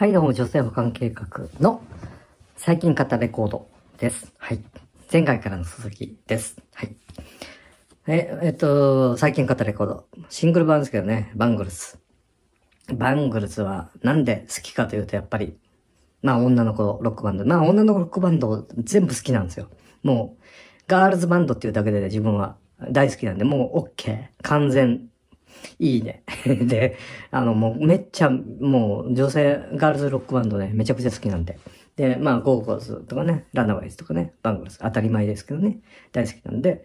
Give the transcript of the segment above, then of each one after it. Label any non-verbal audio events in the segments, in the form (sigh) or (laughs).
はい、どうも、女性保管計画の最近買ったレコードです。はい。前回からの続きです。はい。え、えっと、最近買ったレコード。シングル版ですけどね、バングルス。バングルスはなんで好きかというと、やっぱり、まあ女の子ロックバンド。まあ女の子ロックバンド全部好きなんですよ。もう、ガールズバンドっていうだけで、ね、自分は大好きなんで、もう OK。完全いいね。(laughs) で、あの、もうめっちゃ、もう女性、ガールズロックバンドね、めちゃくちゃ好きなんで。で、まあ、ゴーゴーズとかね、ランナーバイズとかね、バングルス、当たり前ですけどね、大好きなんで、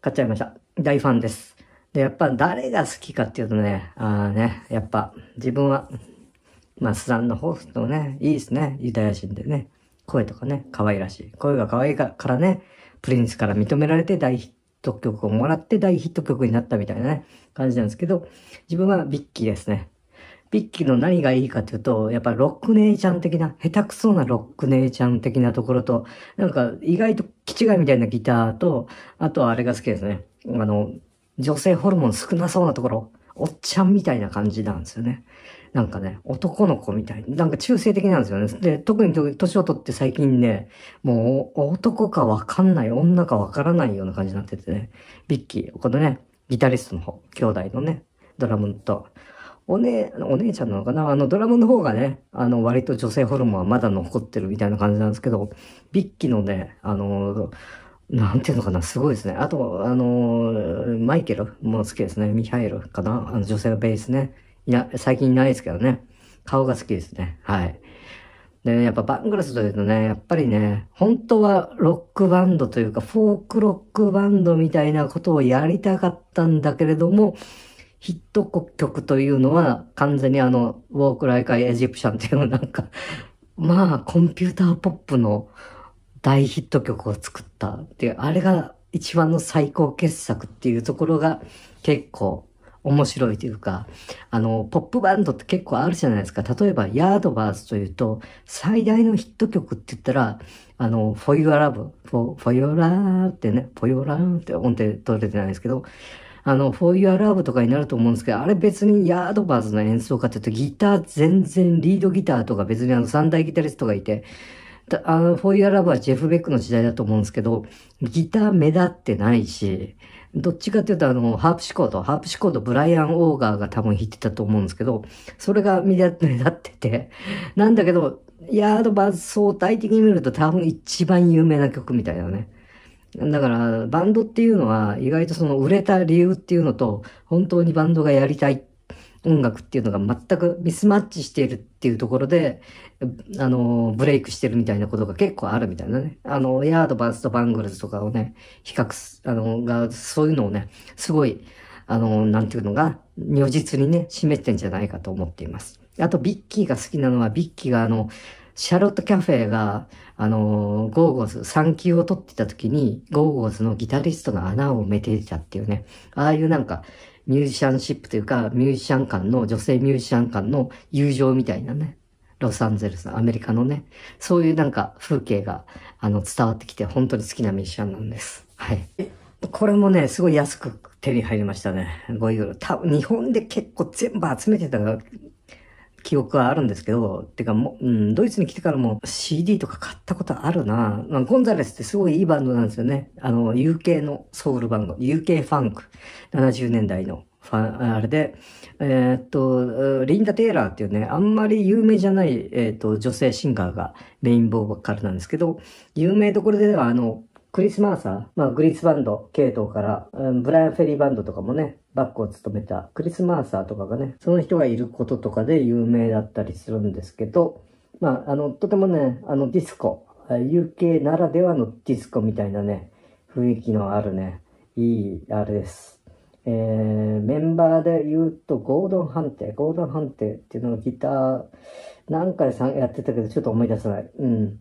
買っちゃいました。大ファンです。で、やっぱ誰が好きかっていうとね、ああね、やっぱ自分は、まあ、スザンのホーストね、いいですね、ユダヤ人でね、声とかね、可愛らしい。声が可愛いからね、プリンスから認められて大ヒット。ト曲をもらって大ヒット曲になったみたいなね、感じなんですけど、自分はビッキーですね。ビッキーの何がいいかというと、やっぱロック姉ちゃん的な、下手くそなロック姉ちゃん的なところと、なんか意外と気違いみたいなギターと、あとはあれが好きですね。あの、女性ホルモン少なそうなところ、おっちゃんみたいな感じなんですよね。なんかね、男の子みたい。なんか中性的なんですよね。で、特に年を取って最近ね、もう男かわかんない、女かわからないような感じになっててね。ビッキー、このね、ギタリストの方、兄弟のね、ドラムと、お姉、お姉ちゃんなのかなあの、ドラムの方がね、あの、割と女性ホルモンはまだ残ってるみたいな感じなんですけど、ビッキーのね、あの、なんていうのかな、すごいですね。あと、あのマイケルも好きですね。ミハエルかなあの女性のベースね。いや、最近ないですけどね。顔が好きですね。はい。でね、やっぱバングラスというとね、やっぱりね、本当はロックバンドというか、フォークロックバンドみたいなことをやりたかったんだけれども、ヒット曲というのは完全にあの、ウォークライカイエジプシャンっていうのなんかまあ、コンピューターポップの大ヒット曲を作ったっていう、あれが一番の最高傑作っていうところが結構面白いというか、あの、ポップバンドって結構あるじゃないですか。例えば、ヤードバーズというと、最大のヒット曲って言ったら、あの、フォイアラブ、フォフォイアラーってね、フォイアラーって音程取れてないですけど、あの、フォイアラブとかになると思うんですけど、あれ別にヤードバーズの演奏家って言うとギター全然、リードギターとか別にあの三大ギタリストがいて、あの、フォイアラブはジェフ・ベックの時代だと思うんですけど、ギター目立ってないし、どっちかっていうと、あの、ハープシコード、ハープシコード、ブライアン・オーガーが多分弾いてたと思うんですけど、それが目立ってて、なんだけど、ヤードバンド相対的に見ると多分一番有名な曲みたいなね。だから、バンドっていうのは、意外とその売れた理由っていうのと、本当にバンドがやりたい音楽っていうのが全くミスマッチしているっていうところで、あの、ブレイクしてるみたいなことが結構あるみたいなね。あの、ヤードバースとバングルズとかをね、比較す、あの、が、そういうのをね、すごい、あの、なんていうのが、如実にね、示してんじゃないかと思っています。あと、ビッキーが好きなのは、ビッキーがあの、シャロットキャフェが、あの、ゴーゴーズ、産休を取ってた時に、ゴーゴーズのギタリストの穴を埋めていたっていうね、ああいうなんか、ミュージシャンシップというか、ミュージシャン間の、女性ミュージシャン間の友情みたいなね、ロサンゼルス、アメリカのね、そういうなんか風景が、あの、伝わってきて、本当に好きなミュージシャンなんです。はい。これもね、すごい安く手に入りましたね。5ユーロ。多分日本で結構全部集めてた記憶はあるんですけど、てかもう、うん、ドイツに来てからも CD とか買ったことあるなまあ、ゴンザレスってすごいいいバンドなんですよね。あの、UK のソウルバンド、UK ファンク、70年代の。ファン、あれで、えー、っと、リンダ・テイラーっていうね、あんまり有名じゃない、えー、っと、女性シンガーがメインボーバカルなんですけど、有名どころでは、あの、クリス・マーサー、まあ、グリースバンド系統から、うん、ブライアン・フェリーバンドとかもね、バックを務めたクリス・マーサーとかがね、その人がいることとかで有名だったりするんですけど、まあ、あの、とてもね、あのディスコ、UK ならではのディスコみたいなね、雰囲気のあるね、いい、あれです。えー、メンバーで言うと、ゴードン判定、ゴードン判定っていうのをギター、なんかでさやってたけど、ちょっと思い出せない。うん。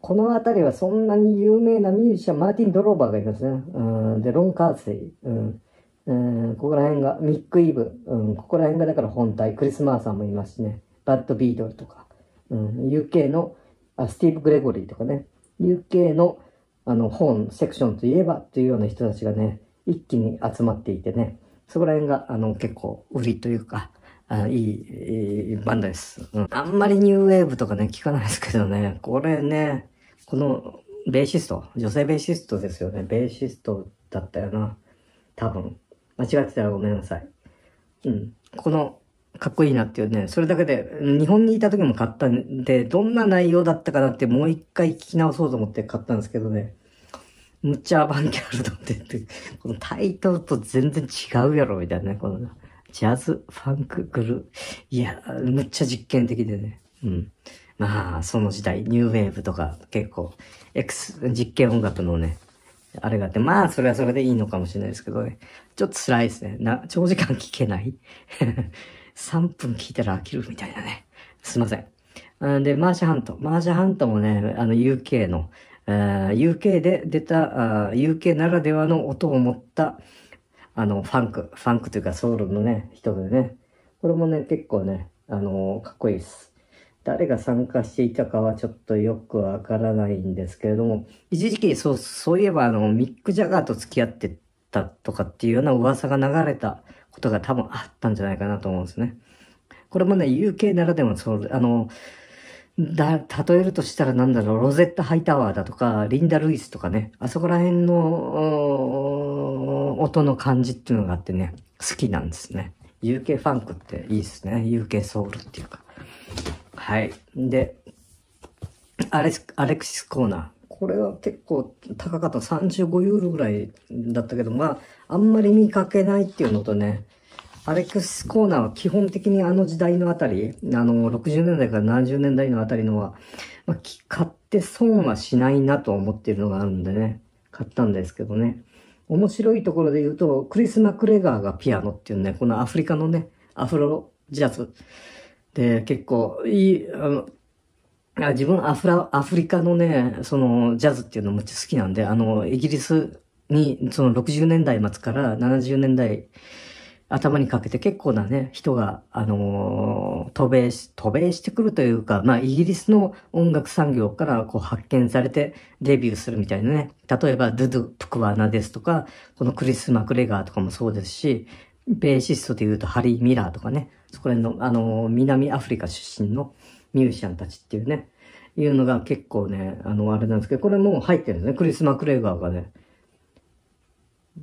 この辺りはそんなに有名なミュージシャン、マーティン・ドローバーがいますね。うん、で、ロン・カーセイ。うん。うん、ここら辺が、ミック・イブ、うん、ここら辺がだから本体、クリス・マーさんもいますしね、バッド・ビートルとか、うん、UK のあ、スティーブ・グレゴリーとかね、UK のあの本、セクションといえばというような人たちがね、一気に集まっていてね、そこら辺があの結構売りというか、あいいいいバンドです、うん。あんまりニューウェーブとかね、聞かないですけどね、これね、このベーシスト、女性ベーシストですよね、ベーシストだったよな、多分。間違ってたらごめんなさい。うん。この、かっこいいなっていうね、それだけで、日本にいた時も買ったんで、どんな内容だったかなってもう一回聞き直そうと思って買ったんですけどね、むっちゃアバンギャルドって言って、このタイトルと全然違うやろ、みたいなね、この、ジャズ、ファンク、グルー、いや、むっちゃ実験的でね、うん。まあ、その時代、ニューウェーブとか結構、X、実験音楽のね、あれがあって、まあ、それはそれでいいのかもしれないですけどね。ちょっと辛いですね。な、長時間聞けない3 (laughs) 分聞いたら飽きるみたいなね。すいません。んで、マーシャハント。マーシャハントもね、あの、UK の、え UK で出たあ、UK ならではの音を持った、あの、ファンク、ファンクというかソウルのね、人でね、これもね、結構ね、あのー、かっこいいです。誰が参加していたかはちょっとよくわからないんですけれども、一時期そう、そういえばあの、ミック・ジャガーと付き合ってたとかっていうような噂が流れたことが多分あったんじゃないかなと思うんですね。これもね、UK ならでもそう、あの、だ、例えるとしたらなんだろう、ロゼッタ・ハイタワーだとか、リンダ・ルイスとかね、あそこら辺の、音の感じっていうのがあってね、好きなんですね。UK ファンクっていいですね。UK ソウルっていうか。はい。で、アレアレクシスコーナー。これは結構高かった。35ユーロぐらいだったけど、まあ、あんまり見かけないっていうのとね、アレクシスコーナーは基本的にあの時代のあたり、あの、60年代から70年代のあたりのは、まあ、買って損はしないなと思ってるのがあるんでね、買ったんですけどね。面白いところで言うと、クリス・マクレガーがピアノっていうね、このアフリカのね、アフロジャズ。で、結構、いい、あの、自分アフラ、アフリカのね、その、ジャズっていうのめっちゃ好きなんで、あの、イギリスに、その60年代末から70年代頭にかけて結構なね、人が、あのー、渡米し、渡米してくるというか、まあ、イギリスの音楽産業からこう発見されてデビューするみたいなね。例えば、ドゥドゥ・プクワナですとか、このクリス・マクレガーとかもそうですし、ベーシストで言うとハリー・ミラーとかね、そこら辺の、あの、南アフリカ出身のミュージシャンたちっていうね、いうのが結構ね、あの、あれなんですけど、これもう入ってるんですね。クリス・マクレガーがね、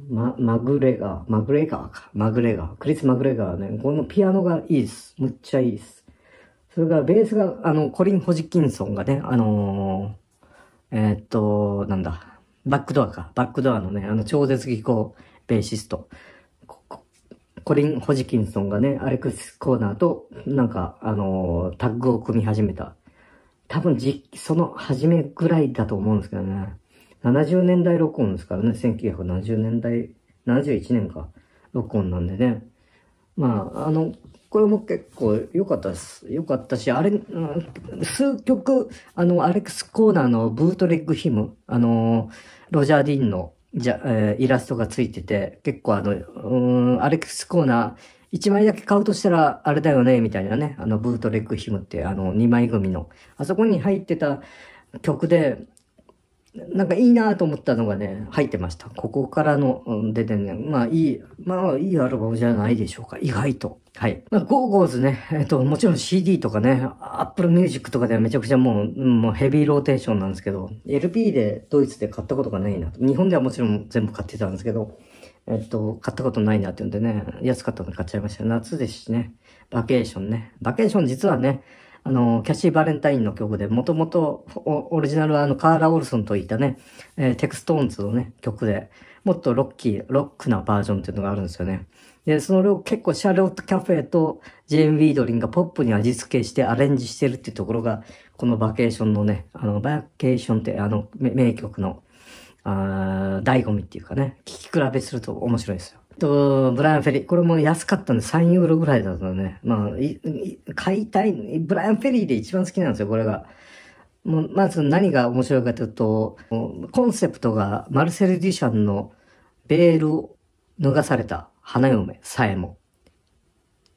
ま、マグレガー、マグレガーか、マグレガー、クリス・マグレガーね、このピアノがいいです。むっちゃいいです。それからベースが、あの、コリン・ホジキンソンがね、あのー、えー、っと、なんだ、バックドアか、バックドアのね、あの、超絶技巧ベーシスト。コリン・ホジキンソンがね、アレックス・コーナーと、なんか、あのー、タッグを組み始めた。多分じ、その初めぐらいだと思うんですけどね。70年代録音ですからね、1970年代、71年か、録音なんでね。まあ、あの、これも結構良かったです。良かったし、あれ、数曲、あの、アレックス・コーナーのブートレッグヒム、あの、ロジャー・ディンの、じゃ、えー、イラストがついてて、結構あの、うん、アレックスコーナー、1枚だけ買うとしたら、あれだよね、みたいなね。あの、ブートレックヒムって、あの、2枚組の。あそこに入ってた曲で、なんかいいなと思ったのがね、入ってました。ここからの、出てね、まあいい、まあいいアルバムじゃないでしょうか、意外と。はい。まあ、ゴーゴーズね、えっと、もちろん CD とかね、Apple Music とかではめちゃくちゃもう、もうヘビーローテーションなんですけど、LP でドイツで買ったことがないなと。日本ではもちろん全部買ってたんですけど、えっと、買ったことないなって言うんでね、安かったので買っちゃいました。夏ですしね、バケーションね。バケーション実はね、あの、キャシー・バレンタインの曲で、もともとオリジナルはあの、カーラ・オルソンといたね、えー、テクストーンズのね、曲で、もっとロッキー、ロックなバージョンっていうのがあるんですよね。で、その両結構シャーロット・キャフェとジェーン・ウィードリンがポップに味付けしてアレンジしてるっていうところが、このバケーションのね、あの、バケーションってあの、名曲の、あ醍醐味っていうかね、聴き比べすると面白いですよ。と、ブライアン・フェリー。これも安かったんで、3ユーロぐらいだったね。まあ、買いたい、ブライアン・フェリーで一番好きなんですよ、これが。もう、まず何が面白いかというと、コンセプトがマルセル・ディシャンのベールを脱された花嫁、さえも。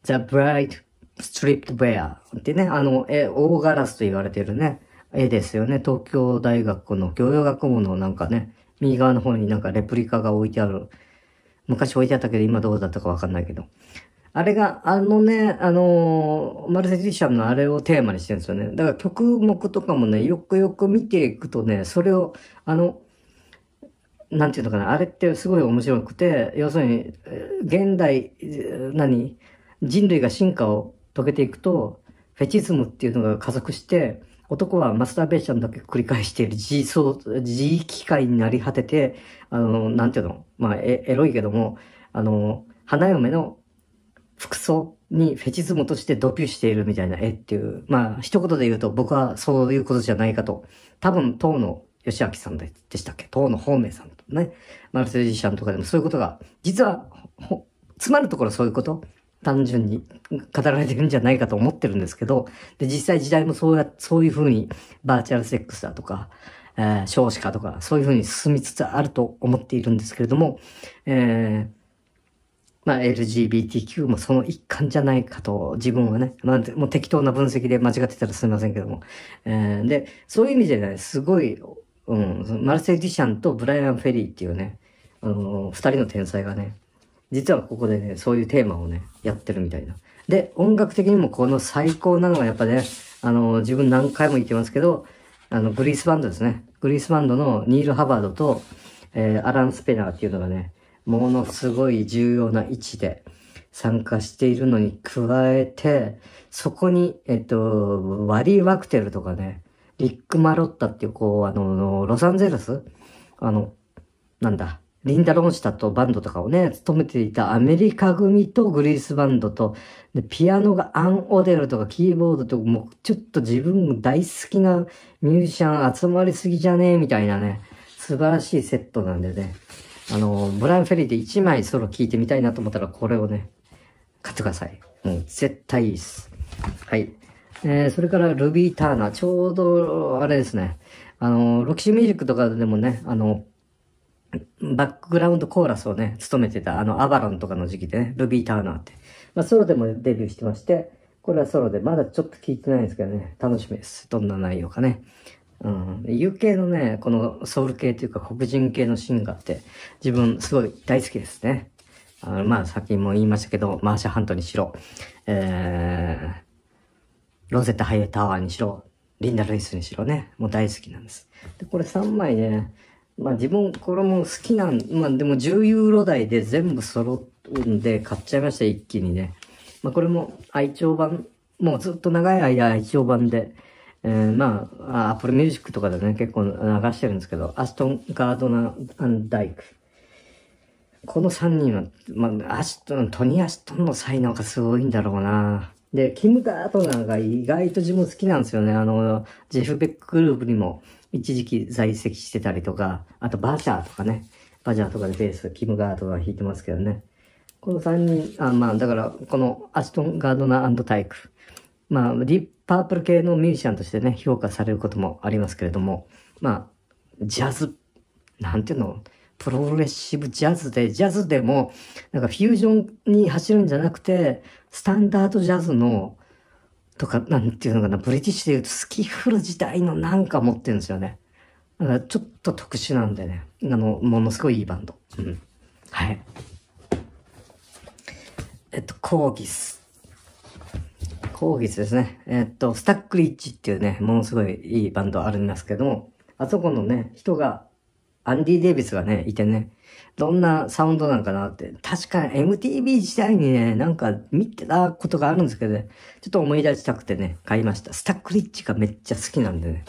The Bright Stripped Bear ってね、あの、え、大ガラスと言われてるね、絵ですよね。東京大学の教養学部のなんかね、右側の方になんかレプリカが置いてある昔置いてあったけど、今どうだったかわかんないけど。あれが、あのね、あのー、マルセディシャンのあれをテーマにしてるんですよね。だから曲目とかもね、よくよく見ていくとね、それを、あの、なんていうのかな、あれってすごい面白くて、要するに、現代、何人類が進化を遂げていくと、フェチズムっていうのが加速して、男はマスターベーションだけ繰り返している自そう、自機械になり果てて、あの、なんていうの、まあ、え、エロいけども、あの、花嫁の服装にフェチズムとしてドピュしているみたいな絵っていう、まあ、一言で言うと僕はそういうことじゃないかと。多分、当の吉明さんでしたっけ当の本命さんとね、マルセジシャンとかでもそういうことが、実は、詰まるところそういうこと単純に語られてるんじゃないかと思ってるんですけど、で、実際時代もそうや、そういうふうにバーチャルセックスだとか、えー、少子化とか、そういうふうに進みつつあると思っているんですけれども、えー、まあ LGBTQ もその一環じゃないかと、自分はね、まあ、もう適当な分析で間違ってたらすみませんけども、えー、で、そういう意味でね、すごい、うん、マルセイ・ディシャンとブライアン・フェリーっていうね、あのー、二人の天才がね、実はここでね、そういうテーマをね、やってるみたいな。で、音楽的にもこの最高なのがやっぱね、あの、自分何回も言ってますけど、あの、グリースバンドですね。グリースバンドのニール・ハバードと、えー、アラン・スペナーっていうのがね、ものすごい重要な位置で参加しているのに加えて、そこに、えっと、ワリー・ワクテルとかね、リック・マロッタっていう、こう、あの、ロサンゼルスあの、なんだ、リンダ・ロンシタとバンドとかをね、務めていたアメリカ組とグリースバンドと、でピアノがアン・オデルとかキーボードとか、もうちょっと自分大好きなミュージシャン集まりすぎじゃねえみたいなね、素晴らしいセットなんでね、あの、ブランフェリーで1枚ソロ聴いてみたいなと思ったらこれをね、買ってください。もう絶対いいです。はい。えー、それからルビー・ターナー、ちょうど、あれですね、あの、ロキシミュージックとかでもね、あの、バックグラウンドコーラスをね、務めてた、あの、アバロンとかの時期でね、ルビー・ターナーって。まあ、ソロでもデビューしてまして、これはソロで、まだちょっと聞いてないんですけどね、楽しみです。どんな内容かね。うん。UK のね、このソウル系というか黒人系のシンガーって、自分すごい大好きですね。あの、まあ、さっきも言いましたけど、マーシャ・ハントにしろ、えー、ロゼッタ・ハイエ・タワーにしろ、リンダ・ルイスにしろね、もう大好きなんです。で、これ3枚ね、まあ自分これも好きなん、まあでも10ユーロ台で全部揃うんで買っちゃいました一気にね。まあこれも愛鳥版、もうずっと長い間愛鳥版で、えー、まあ、アップルミュージックとかでね、結構流してるんですけど、アストン・ガードナー・ダイク。この3人は、まあ、アストン、トニー・アストンの才能がすごいんだろうな。で、キム・ガードナーが意外と自分好きなんですよね。あの、ジェフ・ベックグループにも一時期在籍してたりとか、あとバジャーとかね、バジャーとかでベース、キム・ガードが弾いてますけどね。この3人、あまあ、だから、このアシトン・ガードナータイク。まあ、リッパープル系のミュージシャンとしてね、評価されることもありますけれども、まあ、ジャズ、なんていうの、プロレッシブジャズで、ジャズでも、なんかフュージョンに走るんじゃなくて、スタンダードジャズの、とか、なんていうのかな、ブリティッシュで言うとスキフル時代のなんか持ってるんですよね。だからちょっと特殊なんでね、あの、ものすごいいいバンド。うん。はい。えっと、コーギス。コーギスですね。えっと、スタックリッチっていうね、ものすごいいいバンドあるんですけども、あそこのね、人が、アンディ・デイビスがね、いてね、どんなサウンドなんかなって、確かに MTV 時代にね、なんか見てたことがあるんですけどね、ちょっと思い出したくてね、買いました。スタックリッチがめっちゃ好きなんでね。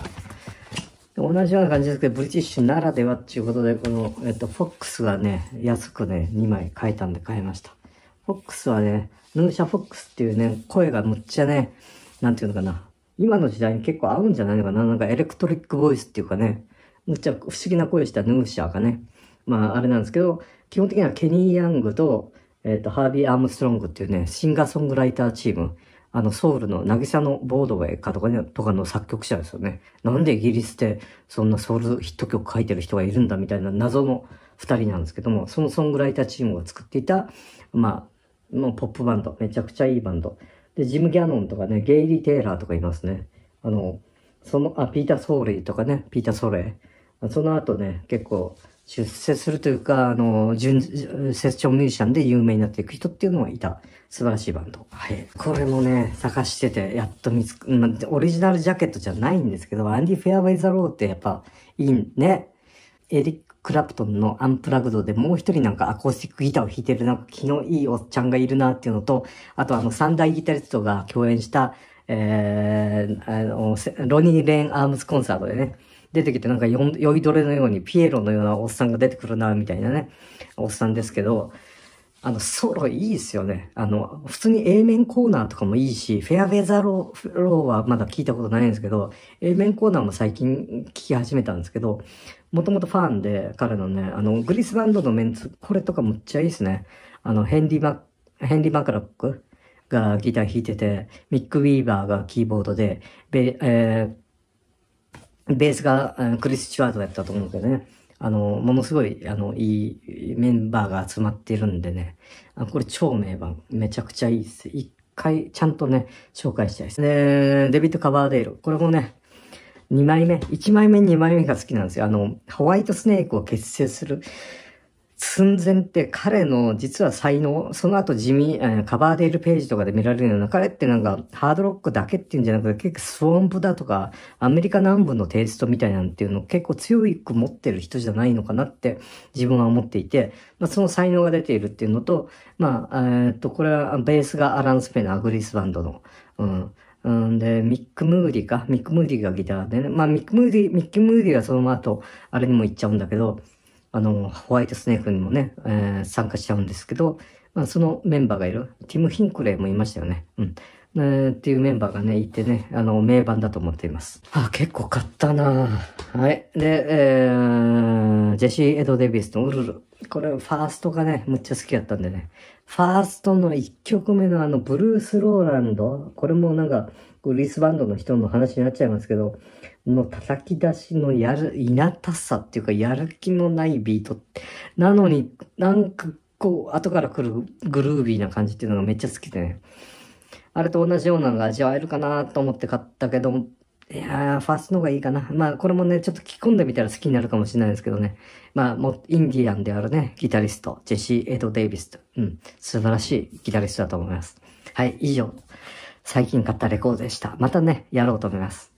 同じような感じですけど、ブリティッシュならではっていうことで、この、えっと、フォックスがね、安くね、2枚買えたんで買いました。フォックスはね、ヌーシャ・フォックスっていうね、声がむっちゃね、なんていうのかな。今の時代に結構合うんじゃないのかな。なんかエレクトリックボイスっていうかね、むっちゃ不思議な声をしたヌーシャーがね、まああれなんですけど、基本的にはケニー・ヤングと、えっ、ー、と、ハービー・アームストロングっていうね、シンガーソングライターチーム、あの、ソウルの渚のボードウェイかとか,、ね、とかの作曲者ですよね。なんでイギリスでそんなソウルヒット曲書いてる人がいるんだみたいな謎の二人なんですけども、そのソングライターチームが作っていた、まあ、のポップバンド、めちゃくちゃいいバンド。で、ジム・ギャノンとかね、ゲイリー・テイラーとかいますね。あの、その、あ、ピーター・ソーレイとかね、ピーター・ソーレイ。その後ね、結構、出世するというか、あの、純、セッションミュージシャンで有名になっていく人っていうのはいた。素晴らしいバンド。はい。これもね、探してて、やっと見つく、まオリジナルジャケットじゃないんですけど、アンディ・フェアウェイ・ザ・ローってやっぱ、いいね。エリック・クラプトンのアンプラグドでもう一人なんかアコースティックギターを弾いてる、なんか気のいいおっちゃんがいるなっていうのと、あとあの、三大ギタリストが共演した、えー、あの、ロニー・レーン・アームズコンサートでね、出てきてなんか酔いどれのようにピエロのようなおっさんが出てくるな、みたいなね、おっさんですけど、あの、ソロいいですよね。あの、普通に A 面コーナーとかもいいし、フェアウェザーローローはまだ聞いたことないんですけど、A 面コーナーも最近聞き始めたんですけど、もともとファンで彼のね、あの、グリスバンドのメンツ、これとかむっちゃいいですね。あの、ヘンリーマ、ヘンリー・マクラックがギター弾いてて、ミック・ウィーバーがキーボードで、ベえーベースがクリス・チュワートだったと思うけどね。あの、ものすごい、あの、いいメンバーが集まってるんでね。あこれ超名盤。めちゃくちゃいいです。一回、ちゃんとね、紹介したいです。で、デビッド・カバーデール。これもね、2枚目。1枚目、2枚目が好きなんですよ。あの、ホワイトスネークを結成する寸前って彼の実は才能、その後地味、えー、カバーデールページとかで見られるような、彼ってなんかハードロックだけっていうんじゃなくて結構スワンプだとか、アメリカ南部のテイストみたいなんていうのを結構強いく持ってる人じゃないのかなって自分は思っていて、まあ、その才能が出ているっていうのと、まあ、えー、っと、これはベースがアラン・スペのアグリスバンドの、うん、うんで、ミック・ムーディか、ミック・ムーディがギターでね、まあミック・ムーディ、ミック・ムーディはその後、あれにも行っちゃうんだけど、あの、ホワイトスネークにもね、えー、参加しちゃうんですけど、まあ、そのメンバーがいる。ティム・ヒンクレイもいましたよね。うん。えー、っていうメンバーがね、いてね、あの、名盤だと思っています。あ、結構買ったなはい。で、えー、ジェシー・エド・デビスのウルル。これ、ファーストがね、むっちゃ好きやったんでね。ファーストの1曲目のあの、ブルース・ローランド。これもなんか、リスバンドの人の話になっちゃいますけど、の叩き出しのやる、いなたさっていうか、やる気のないビート。なのに、なんかこう、後から来るグルービーな感じっていうのがめっちゃ好きでね。あれと同じようなのが味わえるかなと思って買ったけど、いやー、ファーストの方がいいかな。まあ、これもね、ちょっと着込んでみたら好きになるかもしれないですけどね。まあ、もう、インディアンであるね、ギタリスト、ジェシー・エド・デイビスと。うん、素晴らしいギタリストだと思います。はい、以上。最近買ったレコードでした。またね、やろうと思います。